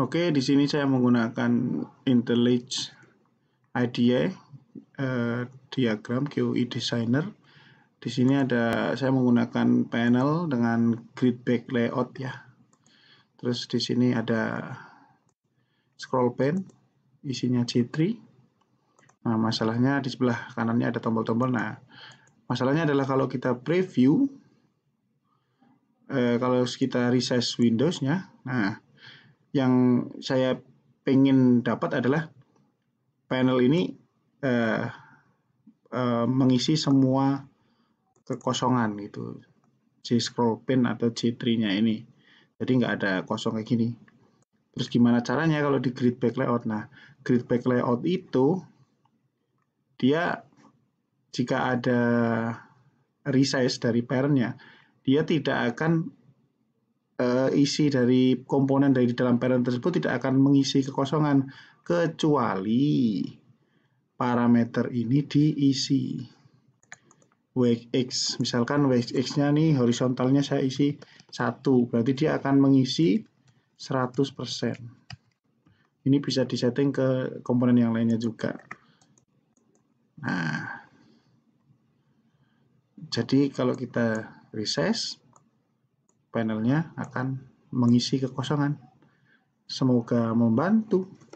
Oke, di sini saya menggunakan IntelliJ IDE eh, diagram QI e Designer. Di sini ada saya menggunakan panel dengan grid back layout ya. Terus di sini ada scroll pane, isinya C3. Nah, masalahnya di sebelah kanannya ada tombol-tombol. Nah, masalahnya adalah kalau kita preview, eh, kalau kita resize Windows-nya, nah, yang saya pengen dapat adalah panel ini eh, eh, mengisi semua kekosongan gitu c scroll pin atau c tree nya ini jadi nggak ada kosong kayak gini terus gimana caranya kalau di grid back layout nah grid back layout itu dia jika ada resize dari parentnya dia tidak akan uh, isi dari komponen dari dalam parent tersebut tidak akan mengisi kekosongan kecuali parameter ini diisi WX misalkan WX nya nih horizontalnya saya isi 1 berarti dia akan mengisi 100% ini bisa disetting ke komponen yang lainnya juga nah jadi kalau kita reses panelnya akan mengisi kekosongan. Semoga membantu.